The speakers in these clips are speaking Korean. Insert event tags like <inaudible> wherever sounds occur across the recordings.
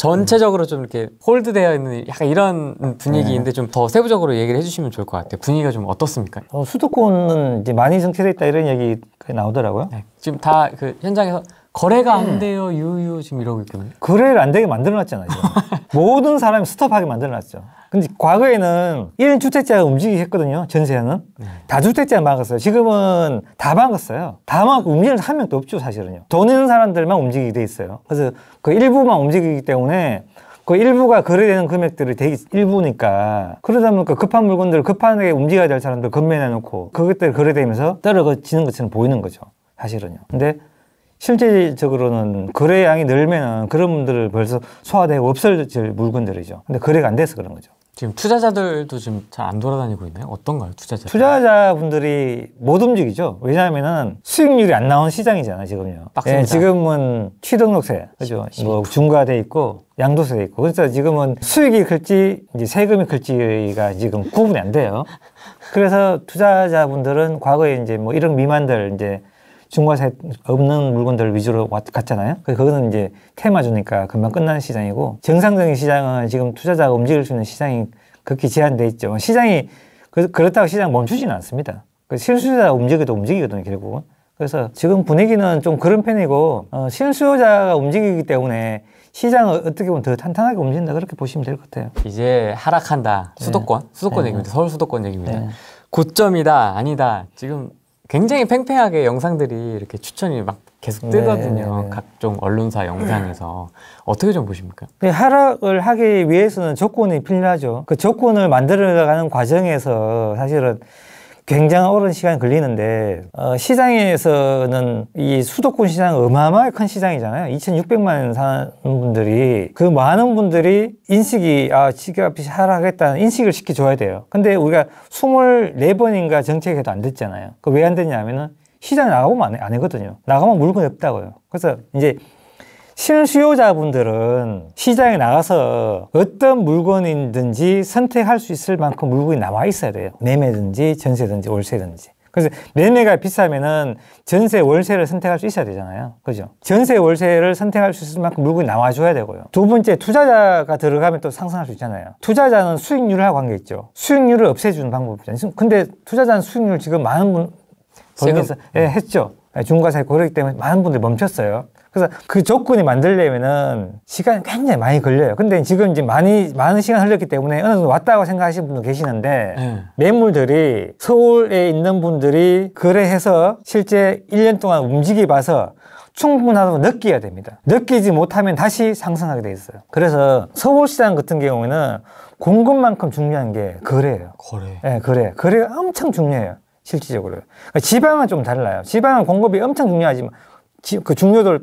전체적으로 좀 이렇게 홀드되어 있는 약간 이런 분위기인데 네. 좀더 세부적으로 얘기를 해주시면 좋을 것 같아요. 분위기가 좀 어떻습니까? 어, 수도권은 이제 많이 정체돼 있다 이런 얘기가 나오더라고요. 네. 지금 다 그 현장에서 거래가 안 돼요, 유유 지금 이러고 있거든요. 거래를 안 되게 만들어놨잖아요. <laughs> 모든 사람이 스톱하게 만들어놨죠. 근데 과거에는 1인 주택자가 움직이게 했거든요. 전세는. 다주택자 막았어요. 지금은 다 막았어요. 다 막고 움직이는 한 명도 없죠, 사실은요. 돈 있는 사람들만 움직이게 돼 있어요. 그래서 그 일부만 움직이기 때문에 그 일부가 거래되는 금액들이 되게 일부니까 그러다 보니까 급한 물건들 급하게 움직여야 될 사람들 건매내 놓고 그것들 거래되면서 떨어지는 것처럼 보이는 거죠. 사실은요. 근데 실제적으로는 거래 량이 늘면은 그런 분들을 벌써 소화되고 없어질 물건들이죠. 근데 거래가 안 돼서 그런 거죠. 지금 투자자들도 지금 잘 안 돌아다니고 있나요? 어떤가요, 투자자? 투자자분들이 못 움직이죠. 왜냐하면은 수익률이 안 나온 시장이잖아요, 지금요. 예, 지금은 취등록세, 그죠? 뭐 중과돼 있고 양도세돼 있고. 그래서 지금은 수익이 클지 이제 세금이 클지가 지금 구분이 안 돼요. 그래서 투자자분들은 과거에 이제 뭐 1억 미만들 이제 중과세 없는 물건들 위주로 갔잖아요. 그, 그거는 이제 테마주니까 금방 끝나는 시장이고 정상적인 시장은 지금 투자자가 움직일 수 있는 시장이 극히 제한돼 있죠. 시장이 그, 그렇다고 시장 멈추지는 않습니다. 그 실수요자 움직여도 움직이거든요, 결국은. 그래서 지금 분위기는 좀 그런 편이고 어, 실수요자가 움직이기 때문에 시장을 어떻게 보면 더 탄탄하게 움직인다 그렇게 보시면 될 것 같아요. 이제 하락한다. 네. 수도권, 네. 수도권 네. 얘기입니다. 서울 수도권 얘기입니다. 네. 고점이다, 아니다. 지금 굉장히 팽팽하게 영상들이 이렇게 추천이 막 계속 네, 뜨거든요. 네, 네. 각종 언론사 영상에서 어떻게 좀 보십니까? 그 하락을 하기 위해서는 조건이 필요하죠. 그 조건을 만들어가는 과정에서 사실은 굉장히 오랜 시간이 걸리는데 어, 시장에서는 이 수도권 시장은 어마어마하게 큰 시장이잖아요. 2,600만 사는 분들이 그 많은 분들이 인식이 아 집값이 하락했다는 인식을 시켜줘야 돼요. 근데 우리가 24번인가 정책에도 안 됐잖아요. 그 왜안 됐냐면은 시장에 나가보면 안, 해, 안 하거든요. 나가면 물건이 없다고요. 그래서 이제 실수요자분들은 시장에 나가서 어떤 물건이든지 선택할 수 있을 만큼 물건이 나와 있어야 돼요. 매매든지 전세든지 월세든지. 그래서 매매가 비싸면은 전세 월세를 선택할 수 있어야 되잖아요. 그죠? 전세 월세를 선택할 수 있을 만큼 물건이 나와줘야 되고요. 두 번째 투자자가 들어가면 또 상승할 수 있잖아요. 투자자는 수익률하고 관계 있죠. 수익률을 없애주는 방법이잖아요. 근데 투자자는 수익률 지금 많은 분 벌면서 예, 했죠. 예, 중과세 고르기 때문에 많은 분들이 멈췄어요. 그래서 그 조건이 만들려면은 시간이 굉장히 많이 걸려요. 근데 지금 이제 많이, 많은 시간 흘렸기 때문에 어느 정도 왔다고 생각하시는 분도 계시는데 네. 매물들이 서울에 있는 분들이 거래해서 실제 1년 동안 움직이 봐서 충분하다고 느껴야 됩니다. 느끼지 못하면 다시 상승하게 돼 있어요. 그래서 서울시장 같은 경우에는 공급만큼 중요한 게 거래예요. 거래. 네, 거래. 거래 엄청 중요해요. 실질적으로. 그러니까 지방은 좀 달라요. 지방은 공급이 엄청 중요하지만 그 중요도를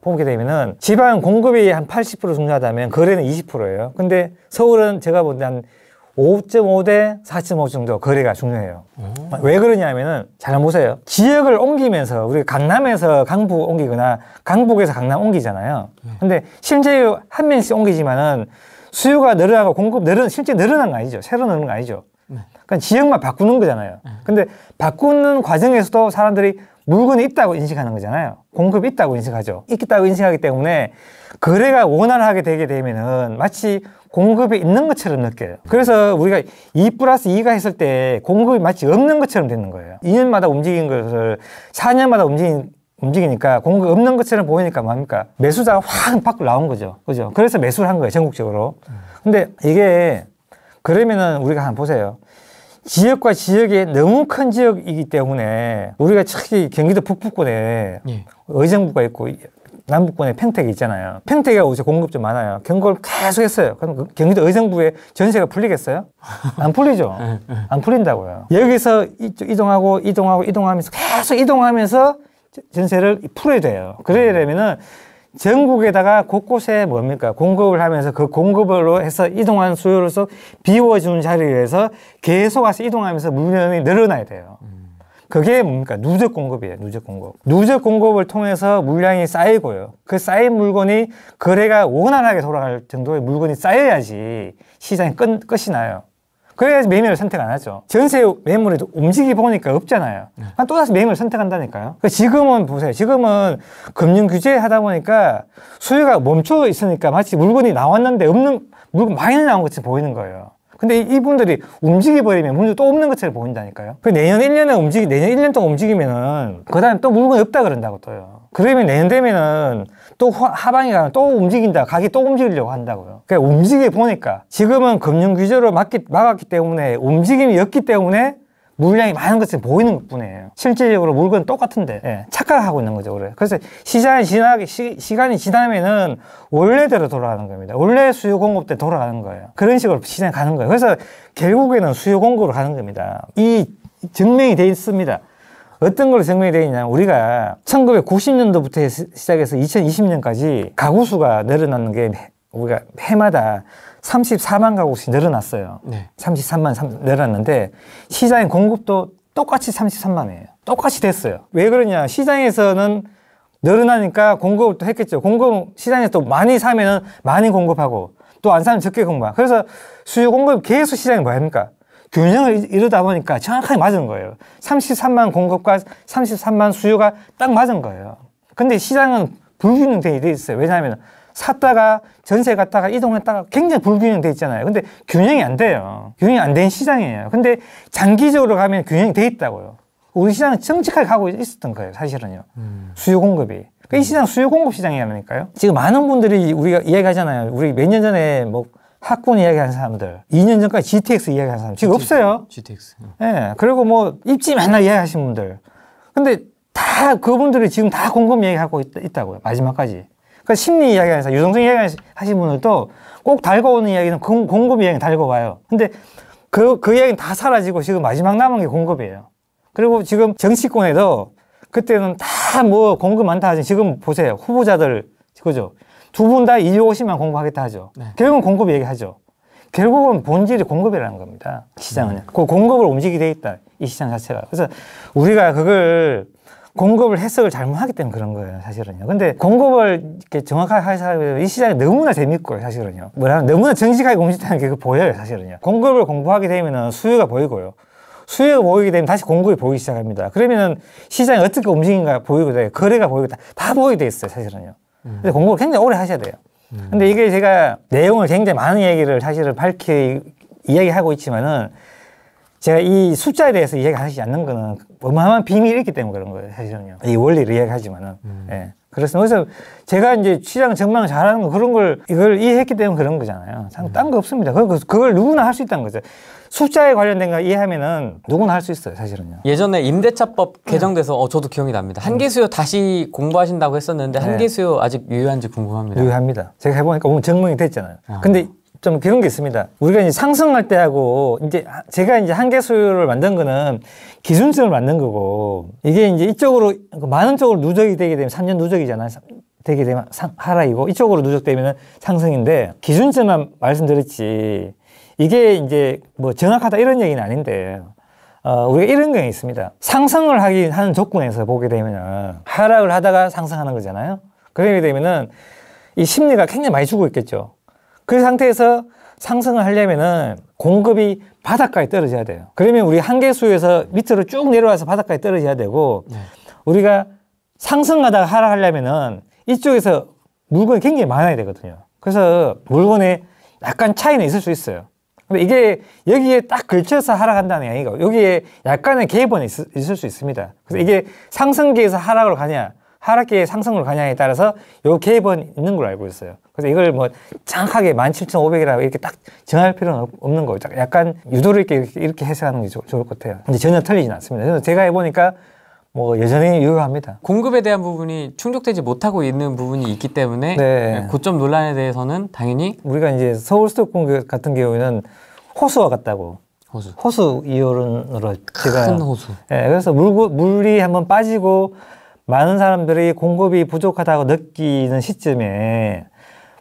보게 되면은 지방 공급이 한 80% 중요하다면 거래는 20%예요. 근데 서울은 제가 볼때한5.5 대 4.5 정도 거래가 중요해요. 오. 왜 그러냐면은 잘 보세요. 지역을 옮기면서 우리 강남에서 강북 옮기거나 강북에서 강남 옮기잖아요. 예. 근데 실제로 한 명씩 옮기지만은 수요가 늘어나고 공급 늘은 실제 늘어난 거 아니죠. 새로 늘은 거 아니죠. 네. 그러니까 지역만 바꾸는 거잖아요. 예. 근데 바꾸는 과정에서도 사람들이 물건이 있다고 인식하는 거잖아요. 공급이 있다고 인식하죠. 있다고 인식하기 때문에 거래가 원활하게 되게 되면은 마치 공급이 있는 것처럼 느껴요. 그래서 우리가 2 e 플러스 2가 했을 때 공급이 마치 없는 것처럼 되는 거예요. 2년마다 움직인 것을 4년마다 움직인 움직이니까 공급 없는 것처럼 보이니까 뭡니까? 매수자가 확 밖으로 나온 거죠. 그죠? 그래서 매수를 한 거예요. 전국적으로. 근데 이게 그러면은 우리가 한번 보세요. 지역과 지역이 너무 큰 지역이기 때문에 우리가 특히 경기도 북부권에 예. 의정부가 있고 남북권에 평택이 있잖아요. 평택에 오새 공급 좀 많아요. 경고를 계속 했어요. 그럼 그 경기도 의정부에 전세가 풀리겠어요? 안 풀리죠. <laughs> 예, 예. 안 풀린다고요. 여기서 이동하고 이동하고 이동하면서 계속 이동하면서 전세를 풀어야 돼요. 그래야 음. 되면은 전국에다가 곳곳에 뭡니까 공급을 하면서 그 공급으로 해서 이동한 수요로서 비워준 자리에서 계속 와서 이동하면서 물량이 늘어나야 돼요. 그게 뭡니까 누적 공급이에요. 누적 공급. 누적 공급을 통해서 물량이 쌓이고요. 그 쌓인 물건이 거래가 원활하게 돌아갈 정도의 물건이 쌓여야지 시장이 끝, 끝이 나요. 그래서 매매를 선택 안 하죠. 전세 매물에도 움직이 보니까 없잖아요. 네. 또다시 매물을 선택한다니까요. 그 지금은 보세요. 지금은 금융 규제 하다 보니까 수요가 멈춰 있으니까 마치 물건이 나왔는데 없는 물건 많이 나온 것처럼 보이는 거예요. 근데 이분들이 움직여버리면 물건이 또 없는 것처럼 보인다니까요. 그 내년 1년에 움직이, 내년 1년 동안 움직이면은, 그 다음에 또 물건이 없다 그런다고 또요. 그러면 내년 되면은 또 하방이 가면 또 움직인다. 가게 또 움직이려고 한다고요. 그러니까 움직여 보니까 지금은 금융 규제로 막기, 막았기 때문에 움직임이 없기 때문에 물량이 많은 것을 보이는 것 뿐이에요. 실질적으로 물건 똑같은데 예, 착각하고 있는 거죠. 그래. 그래서 시장이 지나기 시, 시 간이 지나면은 원래대로 돌아가는 겁니다. 원래 수요 공급 때 돌아가는 거예요. 그런 식으로 시장이 가는 거예요. 그래서 결국에는 수요 공급으로 가는 겁니다. 이 증명이 돼 있습니다. 어떤 걸로 증명이 되어 있냐 우리가 1990년도부터 시작해서 2020년까지 가구 수가 늘어나는 게 우리가 해마다 34만 가구씩 늘어났어요. 네. 33만 3, 늘어났는데 시장의 공급도 똑같이 33만이에요. 똑같이 됐어요. 왜 그러냐? 시장에서는 늘어나니까 공급을 또 했겠죠. 공급 시장에서 또 많이 사면은 많이 공급하고 또 안 사면 적게 공급하. 고 그래서 수요 공급 계속 시장이 뭐합니까? 균형을 이루다 보니까 정확하게 맞은 거예요. 33만 공급과 33만 수요가 딱 맞은 거예요. 근데 시장은 불균형되어 있어요. 왜냐하면 샀다가 전세 갔다가 이동했다가 굉장히 불균형돼 있잖아요. 근데 균형이 안 돼요. 균형이 안 된 시장이에요. 근데 장기적으로 가면 균형이 돼 있다고요. 우리 시장은 정직하게 가고 있었던 거예요. 사실은요. 음. 수요 공급이. 그러니까 이 시장 수요 공급 시장이라니까요. 지금 많은 분들이 우리가 이야기하잖아요. 우리 몇 년 전에 뭐 학군 이야기하는 사람들, 2년 전까지 GTX 이야기하는 사람 지금 GTX, 없어요. GTX. 예. 네, 그리고 뭐 입지 맨날 이야기하신 분들. 근데 다 그분들이 지금 다 공급 이야기하고 있, 있다고요. 마지막까지. 그 심리 이야기 하면서 유동성 이야기 하신 분들도 꼭 달궈오는 이야기는 공, 공급 이야기 달궈와요. 근데 그, 그 이야기는 다 사라지고 지금 마지막 남은 게 공급이에요. 그리고 지금 정치권에도 그때는 다 뭐 공급 많다 하지 지금 보세요. 후보자들, 그죠? 두 분다 250만 공급하겠다 하죠. 네. 결국은 공급 얘기하죠. 결국은 본질이 공급이라는 겁니다. 시장은. 음. 그 공급을 움직이게 돼 있다. 이 시장 자체가. 그래서 우리가 그걸 공급을 해석을 잘못하기 때문에 그런 거예요, 사실은요. 근데 공급을 이렇게 정확하게 하면 이 시장이 너무나 재밌고요, 사실은요. 뭐라 면 너무나 정직하게 공식하는게 보여요, 사실은요. 공급을 공부하게 되면 수요가 보이고요. 수요가 보이게 되면 다시 공급이 보이기 시작합니다. 그러면은 시장이 어떻게 움직인가 보이고 돼요. 거래가 보이고 다, 다 보이게 돼 있어요, 사실은요. 음. 근데 공급을 굉장히 오래 하셔야 돼요. 음. 근데 이게 제가 내용을 굉장히 많은 얘기를 사실은 밝히 이야기하고 있지만은 제가 이 숫자에 대해서 이해가하지 않는 거는 어마어마한 비밀이 있기 때문에 그런 거예요, 사실은요. 이 원리를 이해하지만은 음. 예. 그래서 그래서 제가 이제 시장 전망 잘하는 거 그런 걸 이걸 이해했기 때문에 그런 거잖아요. 딴거 음. 없습니다. 그걸, 그걸 누구나 할 수 있다는 거죠. 숫자에 관련된 거 이해하면은 누구나 할 수 있어요, 사실은요. 예전에 임대차법 네. 개정돼서 어, 저도 기억이 납니다. 한계 음. 수요 다시 공부하신다고 했었는데 한계 네. 수요 아직 유효한지 궁금합니다. 유효합니다. 제가 해보니까 오늘 증명이 됐잖아요. 아. 근데 좀 그런 게 있습니다. 우리가 이제 상승할 때하고 이제 제가 이제 한계 수요를 만든 거는 기준점을 만든 거고 이게 이제 이쪽으로 그 많은 쪽으로 누적이 되게 되면 3년 누적이잖아요. 되게 되면 상, 하락이고 이쪽으로 누적되면 상승인데 기준점만 말씀드렸지 이게 이제 뭐 정확하다 이런 얘기는 아닌데 어, 우리가 이런 경우이 있습니다. 상승을 하긴 하는 조건에서 보게 되면 은 하락을 하다가 상승하는 거잖아요. 그러게 되면은 이 심리가 굉장히 많이 죽고 있겠죠. 그 상태에서 상승을 하려면은 공급이 바닥까지 떨어져야 돼요. 그러면 우리 한계수에서 밑으로 쭉 내려와서 바닥까지 떨어져야 되고 네. 우리가 상승하다가 하락하려면은 이쪽에서 물건이 굉장히 많아야 되거든요. 그래서 물건에 약간 차이는 있을 수 있어요. 근데 이게 여기에 딱 걸쳐서 하락한다는 게 아니고 여기에 약간의 개입은 있, 을수 있습니다. 그래서 이게 상승기에서 하락으로 가냐, 하락기에 상승으로 가냐에 따라서 요 개입은 있는 걸로 알고 있어요. 그래서 이걸 뭐 정확하게 17,500이라고 이렇게 딱 정할 필요는 없는 거죠 약간 유도를 이렇게, 이렇게 해석하는 게 좋을 것 같아요. 근데 전혀 틀리진 않습니다. 그래서 제가 해보니까 뭐 여전히 유효합니다. 공급에 대한 부분이 충족되지 못하고 있는 부분이 있기 때문에 네. 고점 논란에 대해서는 당연히 우리가 이제 서울 수도권 그 같은 경우에는 호수와 같다고 호수. 호수 이론으로 제가 큰 호수. 예, 그래서 물, 물이 한번 빠지고 많은 사람들이 공급이 부족하다고 느끼는 시점에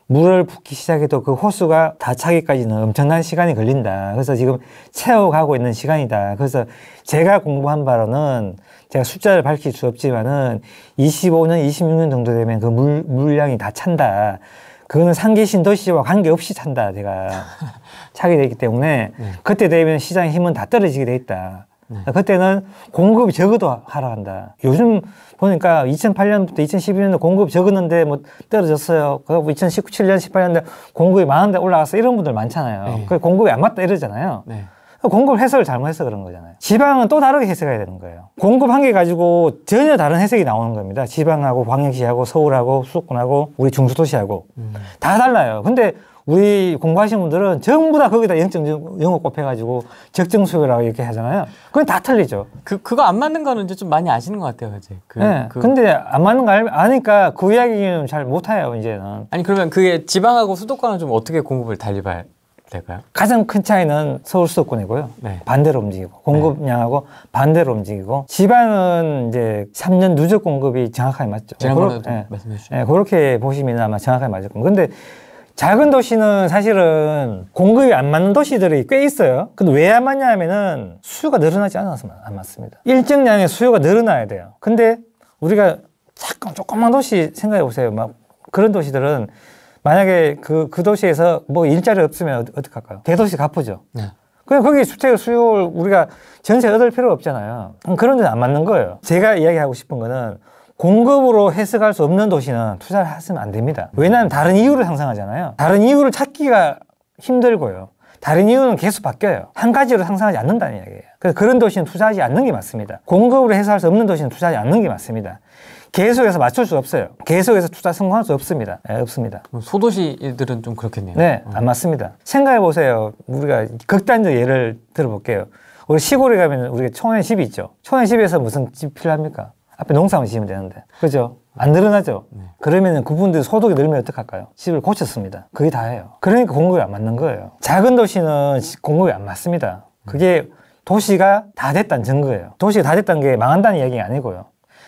물을 붓기 시작해도 그 호수가 다 차기까지는 엄청난 시간이 걸린다. 그래서 지금 채워가고 있는 시간이다. 그래서 제가 공부한 바로는 제가 숫자를 밝힐 수 없지만은 25년, 26년 정도 되면 그 물, 물량이 다 찬다. 그거는 상계 신도시와 관계없이 찬다. 제가 <laughs> 차게 되기 때문에 네. 그때 되면 시장의 힘은 다 떨어지게 돼 있다. 네. 그때는 공급이 적어도 하락한다. 요즘 보니까 2008년부터 2012년도 공급이 적었는데 뭐 떨어졌어요. 그리고 2019년, 18년에 공급이 많은데 올라갔어. 이런 분들 많잖아요. 네. 그 공급이 안 맞다 이러잖아요. 네. 공급 해석을 잘못해서 그런 거잖아요. 지방은 또 다르게 해석해야 되는 거예요. 공급 한 개 가지고 전혀 다른 해석이 나오는 겁니다. 지방하고 광역시하고 서울하고 수도권하고 우리 중소도시하고 음. 다 달라요. 근데 우리 공부하신 분들은 전부 다 거기다 0.05 곱해가지고 적정 수요라고 이렇게 하잖아요. 그건 다 틀리죠. 그, 그거 안 맞는 거는 이제 좀 많이 아시는 것 같아요, 이제. 그, 네. 그... 근데 안 맞는 거 아니까 그 이야기는 잘 못해요, 이제는. 아니, 그러면 그게 지방하고 수도권은 좀 어떻게 공급을 달리 봐요? 될까요? 가장 큰 차이는 서울 수도권이고요. 네. 반대로 움직이고 공급량하고 네. 반대로 움직이고 지방은 이제 3년 누적 공급이 정확하게 맞죠. 지난 네. 말씀해 네. 그렇게 보시면 아마 정확하게 맞을 겁니다. 근데 작은 도시는 사실은 공급이 안 맞는 도시들이 꽤 있어요. 근데 왜 안 맞냐 하면은 수요가 늘어나지 않아서 안 맞습니다. 일정량의 수요가 늘어나야 돼요. 근데 우리가 잠깐 조그만 도시 생각해 보세요. 막 그런 도시들은 만약에 그, 그 도시에서 뭐 일자리 없으면 어떻게할까요 대도시 갚으죠. 네. 그냥 거기 주택 수요를 우리가 전세 얻을 필요 없잖아요. 그런 데는 안 맞는 거예요. 제가 이야기하고 싶은 거는 공급으로 해석할 수 없는 도시는 투자를 하시면 안 됩니다. 왜냐하면 다른 이유를 상상하잖아요. 다른 이유를 찾기가 힘들고요. 다른 이유는 계속 바뀌어요. 한 가지로 상상하지 않는다는 이야기예요. 그래서 그런 도시는 투자하지 않는 게 맞습니다. 공급으로 해석할 수 없는 도시는 투자하지 않는 게 맞습니다. 계속해서 맞출 수 없어요. 계속해서 투자 성공할 수 없습니다. 네, 없습니다. 소도시들은 좀 그렇겠네요. 네, 음. 안 맞습니다. 생각해 보세요. 우리가 극단적 예를 들어볼게요. 우리 시골에 가면 우리가 청년집이 있죠. 청년집에서 무슨 집 필요합니까? 앞에 농사만 지으면 되는데. 그죠? 안 늘어나죠? 네. 그러면은 그분들 소득이 늘면 어떡할까요? 집을 고쳤습니다. 그게 다예요. 그러니까 공급이 안 맞는 거예요. 작은 도시는 공급이 안 맞습니다. 그게 도시가 다 됐다는 증거예요. 도시가 다 됐다는 게 망한다는 이야기가 아니고요.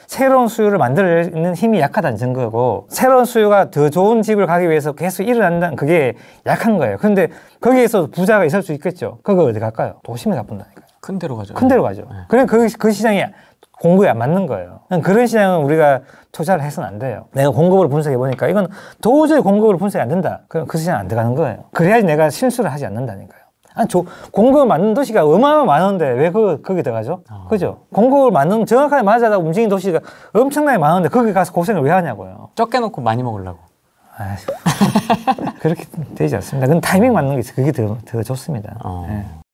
새로운 수요를 만들어내는 힘이 약하다는 증거고 새로운 수요가 더 좋은 집을 가기 위해서 계속 일어난다는 그게 약한 거예요. 근데 거기에서 부자가 있을 수 있겠죠. 그거 어디 갈까요? 도심에 가본다니까요큰 데로 가죠. 큰 데로 가죠. 네. 그럼 그, 그 시장이 공급이안 맞는 거예요. 그런 시장은 우리가 투자를 해서는 안 돼요. 내가 공급을 분석해 보니까 이건 도저히 공급을 분석이 안 된다. 그럼 그 시장 안 들어가는 거예요. 그래야지 내가 실수를 하지 않는다니까요. 아니, 저 공급을 맞는 도시가 얼마나 많은데 왜 그, 거기 들어가죠? 어. 그죠? 공급을 맞는, 정확하게 맞아야 움직이는 도시가 엄청나게 많은데 거기 가서 고생을 왜 하냐고요. 적게 놓고 많이 먹으려고. 아 <laughs> 그렇게 되지 않습니다. 그건 타이밍 맞는 게 있어요. 그게 더, 더 좋습니다. 어. 네.